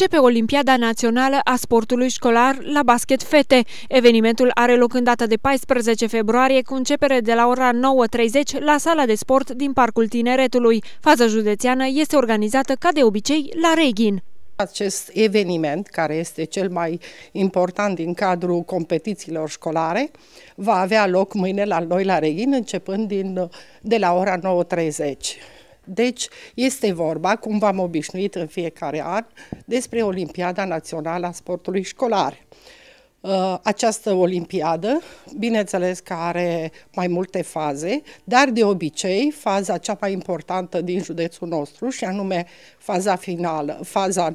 începe Olimpiada Națională a Sportului Școlar la basket fete. Evenimentul are loc în data de 14 februarie cu începere de la ora 9.30 la sala de sport din Parcul Tineretului. Faza județeană este organizată ca de obicei la Reghin. Acest eveniment, care este cel mai important din cadrul competițiilor școlare, va avea loc mâine la noi la Reghin, începând din, de la ora 9.30. Deci este vorba, cum v-am obișnuit în fiecare an, despre Olimpiada Națională a Sportului Școlar. Uh, această olimpiadă, bineînțeles că are mai multe faze, dar de obicei faza cea mai importantă din județul nostru și anume faza finală, faza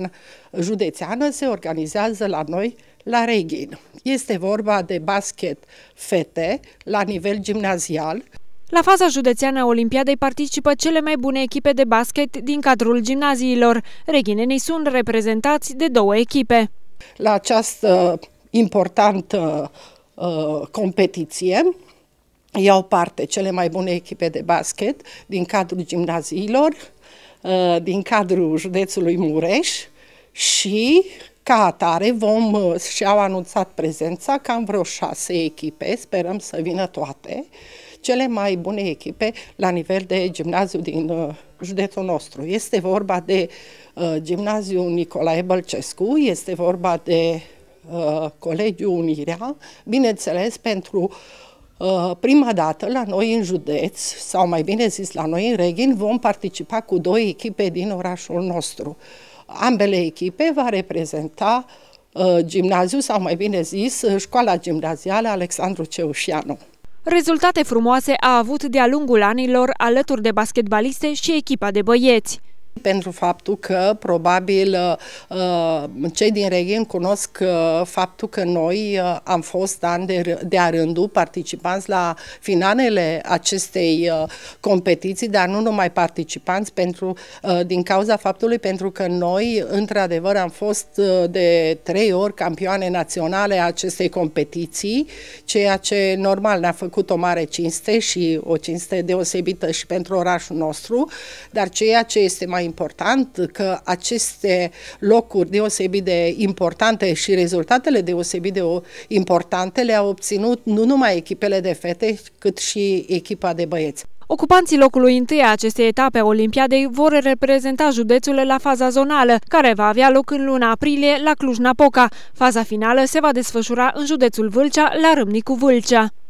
județeană, se organizează la noi la Reghin. Este vorba de basket fete la nivel gimnazial. La faza județeană a Olimpiadei participă cele mai bune echipe de basket din cadrul gimnaziilor. Reghinenii sunt reprezentați de două echipe. La această importantă uh, competiție iau parte cele mai bune echipe de basket din cadrul gimnaziilor, uh, din cadrul județului Mureș și ca atare vom uh, și-au anunțat prezența cam vreo șase echipe, sperăm să vină toate. Uh, cele mai bune echipe la nivel de gimnaziu din uh, județul nostru. Este vorba de uh, gimnaziu Nicolae Bălcescu, este vorba de uh, Colegiul Unirea, bineînțeles pentru prima dată la noi în județ, sau mai bine zis la noi în Reghin, vom participa cu două echipe din orașul nostru. Ambele echipe va reprezenta uh, gimnaziu, sau mai bine zis, școala gimnazială Alexandru Ceușianu. Rezultate frumoase a avut de-a lungul anilor alături de basketbaliste și echipa de băieți. Pentru faptul că probabil uh, uh, cei din Reghin cunosc uh, faptul că noi am fost an de, de a rândul participanți la finalele acestei competiții, dar nu numai participanți pentru, din cauza faptului pentru că noi într-adevăr am fost de trei ori campioane naționale a acestei competiții, ceea ce normal ne-a făcut o mare cinste și o cinste deosebită și pentru orașul nostru, dar ceea ce este mai important că aceste locuri deosebit de importante și rezultatele deosebit de importante le-au obținut nu numai echipele de fete, cât și echipa de băieți. Ocupanții locului întâi a acestei etape Olimpiadei vor reprezenta județul la faza zonală, care va avea loc în luna aprilie la Cluj-Napoca. Faza finală se va desfășura în județul Vâlcea, la Râmnicu Vâlcea.